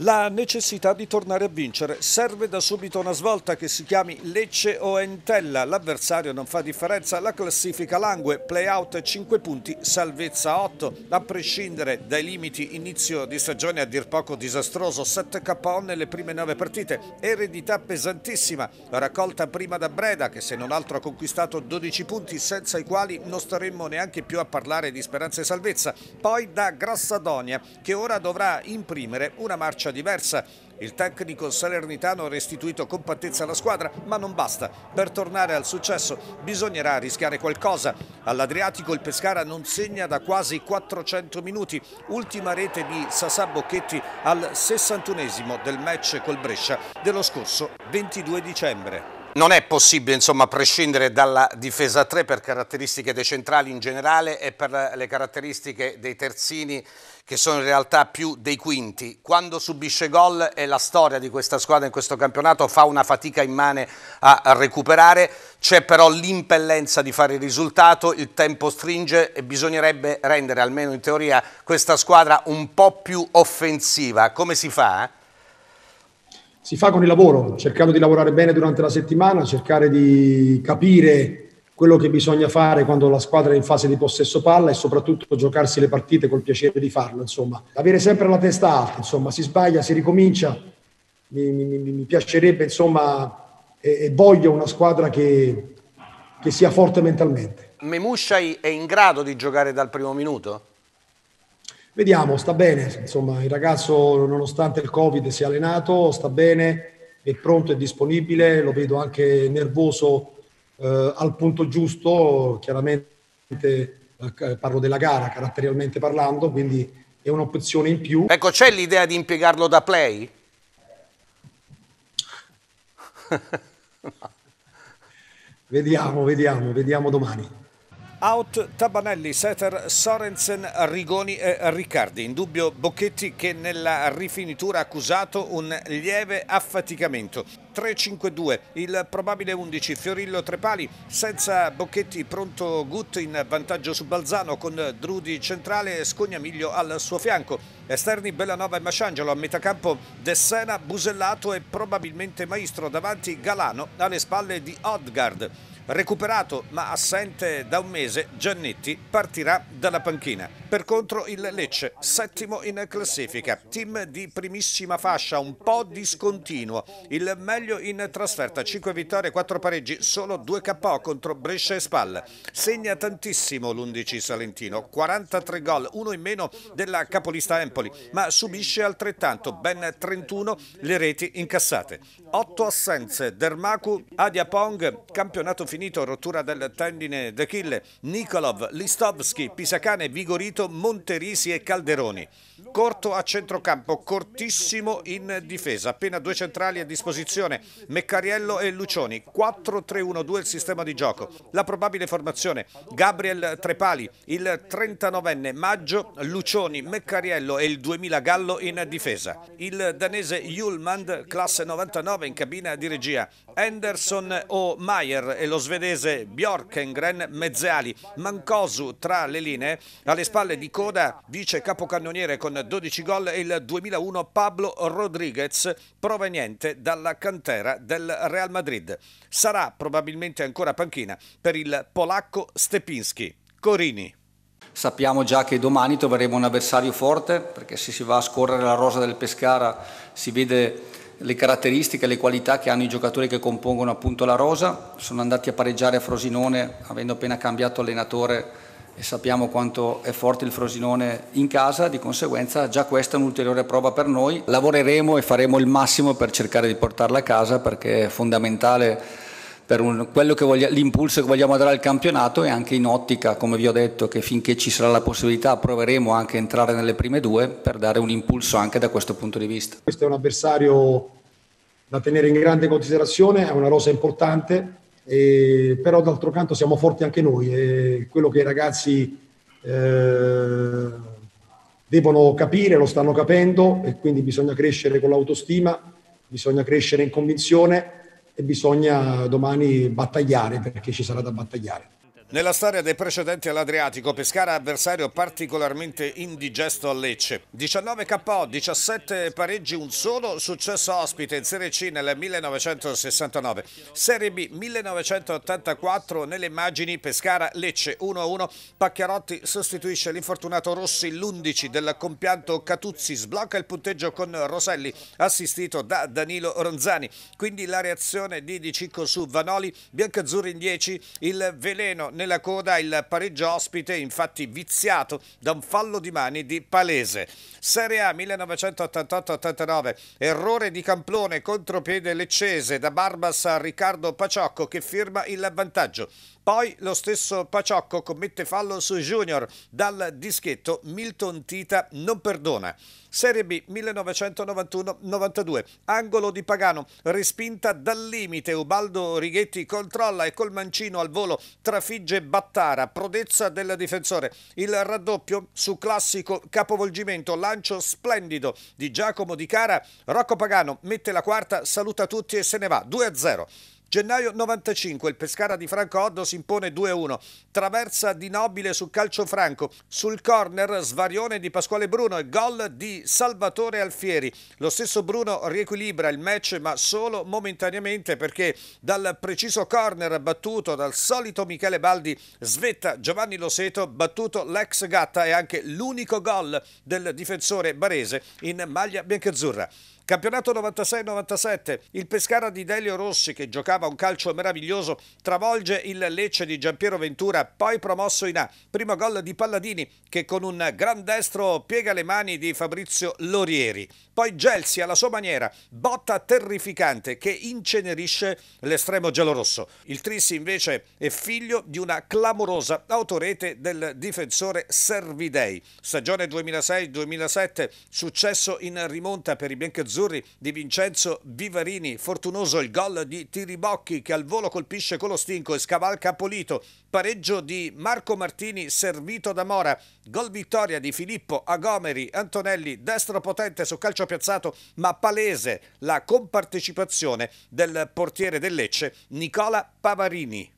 La necessità di tornare a vincere. Serve da subito una svolta che si chiami Lecce o Entella. L'avversario non fa differenza, la classifica langue, playout 5 punti, salvezza 8. A prescindere dai limiti, inizio di stagione a dir poco disastroso, 7 KO nelle prime 9 partite, eredità pesantissima, raccolta prima da Breda che se non altro ha conquistato 12 punti senza i quali non staremmo neanche più a parlare di speranza e salvezza. Poi da Grassadonia che ora dovrà imprimere una marcia marcia diversa. Il tecnico salernitano ha restituito compattezza alla squadra, ma non basta. Per tornare al successo bisognerà rischiare qualcosa. All'Adriatico il Pescara non segna da quasi 400 minuti. Ultima rete di Sasà Bocchetti al 61 esimo del match col Brescia dello scorso 22 dicembre non è possibile insomma, prescindere dalla difesa 3 per caratteristiche dei centrali in generale e per le caratteristiche dei terzini che sono in realtà più dei quinti. Quando subisce gol è la storia di questa squadra in questo campionato fa una fatica immane a, a recuperare, c'è però l'impellenza di fare il risultato, il tempo stringe e bisognerebbe rendere almeno in teoria questa squadra un po' più offensiva. Come si fa? Eh? si fa con il lavoro, cercando di lavorare bene durante la settimana, cercare di capire quello che bisogna fare quando la squadra è in fase di possesso palla e soprattutto giocarsi le partite col piacere di farlo, insomma. Avere sempre la testa alta, insomma, si sbaglia, si ricomincia. Mi, mi, mi piacerebbe, insomma, e, e, voglio una squadra che, che sia forte mentalmente. Memushai è in grado di giocare dal primo minuto? Vediamo, sta bene, insomma il ragazzo nonostante il Covid si è allenato, sta bene, è pronto, è disponibile, lo vedo anche nervoso eh, al punto giusto, chiaramente eh, parlo della gara, caratterialmente parlando, quindi è un'opzione in più. Ecco, c'è l'idea di impiegarlo da play? Vediamo, vediamo, vediamo domani. Out Tabanelli, Setter, Sorensen, Rigoni e Riccardi. In dubbio Bocchetti che nella rifinitura ha accusato un lieve affaticamento. 3-5-2, il probabile 11 Fiorillo Trepali, senza Bocchetti pronto Gut in vantaggio su Balzano con Drudi centrale e Scognamiglio al suo fianco. Esterni Bellanova e Masciangelo a metà campo Dessena, Busellato e probabilmente Maestro davanti Galano alle spalle di Odgard. Recuperato ma assente da un mese, Giannetti partirà dalla panchina. Per contro il Lecce, settimo in classifica, team di primissima fascia, un po' discontinuo, il meglio in trasferta, 5 vittorie, 4 pareggi, solo 2 KO contro Brescia e Spal. Segna tantissimo l'11 Salentino, 43 gol, uno in meno della capolista Empoli, ma subisce altrettanto, ben 31 le reti incassate. 8 assenze, Dermaku, Pong, campionato finito, rottura del tendine d'Achille, Nikolov, Listovski, Pisacane, Vigorito, Milito, Monterisi e Calderoni. Corto a centrocampo, cortissimo in difesa, appena due centrali a disposizione, Meccariello e Lucioni, 4-3-1-2 il sistema di gioco, la probabile formazione, Gabriel Trepali, il 39enne Maggio, Lucioni, Meccariello e il 2000 Gallo in difesa, il danese Julmand, classe 99 in cabina di regia, Anderson o Mayer e lo svedese Bjorkengren Mezzeali, Mancosu tra le linee, alle spalle spalle di coda, vice capocannoniere con 12 gol, e il 2001 Pablo Rodriguez, proveniente dalla cantera del Real Madrid. Sarà probabilmente ancora panchina per il polacco Stepinski. Corini. Sappiamo già che domani troveremo un avversario forte, perché se si va a scorrere la rosa del Pescara si vede le caratteristiche, le qualità che hanno i giocatori che compongono appunto la rosa. Sono andati a pareggiare a Frosinone avendo appena cambiato allenatore e sappiamo quanto è forte il Frosinone in casa, di conseguenza già questa è un'ulteriore prova per noi. Lavoreremo e faremo il massimo per cercare di portarla a casa perché è fondamentale per un, che voglia, l'impulso che vogliamo dare al campionato e anche in ottica, come vi ho detto, che finché ci sarà la possibilità proveremo anche a entrare nelle prime due per dare un impulso anche da questo punto di vista. Questo è un avversario da tenere in grande considerazione, è una rosa importante, eh, però d'altro canto siamo forti anche noi e quello che i ragazzi eh, devono capire lo stanno capendo e quindi bisogna crescere con l'autostima, bisogna crescere in convinzione e bisogna domani battagliare perché ci sarà da battagliare. Nella storia dei precedenti all'Adriatico, Pescara avversario particolarmente indigesto a Lecce. 19 KO, 17 pareggi, un solo successo ospite in Serie C nel 1969. Serie B 1984, nelle immagini Pescara-Lecce 1-1. Pacchiarotti sostituisce l'infortunato Rossi, l'11 del compianto Catuzzi, sblocca il punteggio con Roselli, assistito da Danilo Ronzani. Quindi la reazione di Di Cicco su Vanoli, Biancazzurri in 10, il veleno nella coda il pareggio ospite, infatti viziato da un fallo di mani di Palese. Serie A 1988-89, errore di Camplone, contropiede leccese da Barbas a Riccardo Paciocco che firma il vantaggio. Poi lo stesso Paciocco commette fallo su Junior dal dischetto Milton Tita non perdona. Serie B 1991-92, angolo di Pagano, respinta dal limite, Ubaldo Righetti controlla e col mancino al volo trafigge Battara, prodezza del difensore, il raddoppio su classico capovolgimento, lancio splendido di Giacomo Di Cara, Rocco Pagano mette la quarta, saluta tutti e se ne va, 2-0. Gennaio 95, il Pescara di Franco Oddo si impone 2-1. Traversa di Nobile su calcio franco. Sul corner svarione di Pasquale Bruno e gol di Salvatore Alfieri. Lo stesso Bruno riequilibra il match ma solo momentaneamente perché dal preciso corner battuto dal solito Michele Baldi svetta Giovanni Loseto battuto l'ex Gatta e anche l'unico gol del difensore barese in maglia biancazzurra. Campionato 96-97, il Pescara di Delio Rossi che giocava un calcio meraviglioso travolge il Lecce di Giampiero Ventura, poi promosso in A. Primo gol di Palladini che con un gran destro piega le mani di Fabrizio Lorieri. Poi Gelsi alla sua maniera, botta terrificante che incenerisce l'estremo gelorosso. Il Trissi invece è figlio di una clamorosa autorete del difensore Servidei. Stagione 2006-2007, successo in rimonta per i bianchezzotti azzurri di Vincenzo Vivarini, fortunoso il gol di Tiribocchi che al volo colpisce con lo stinco e scavalca Polito, pareggio di Marco Martini servito da Mora, gol vittoria di Filippo Agomeri, Antonelli destro potente su calcio piazzato ma palese la compartecipazione del portiere del Lecce Nicola Pavarini.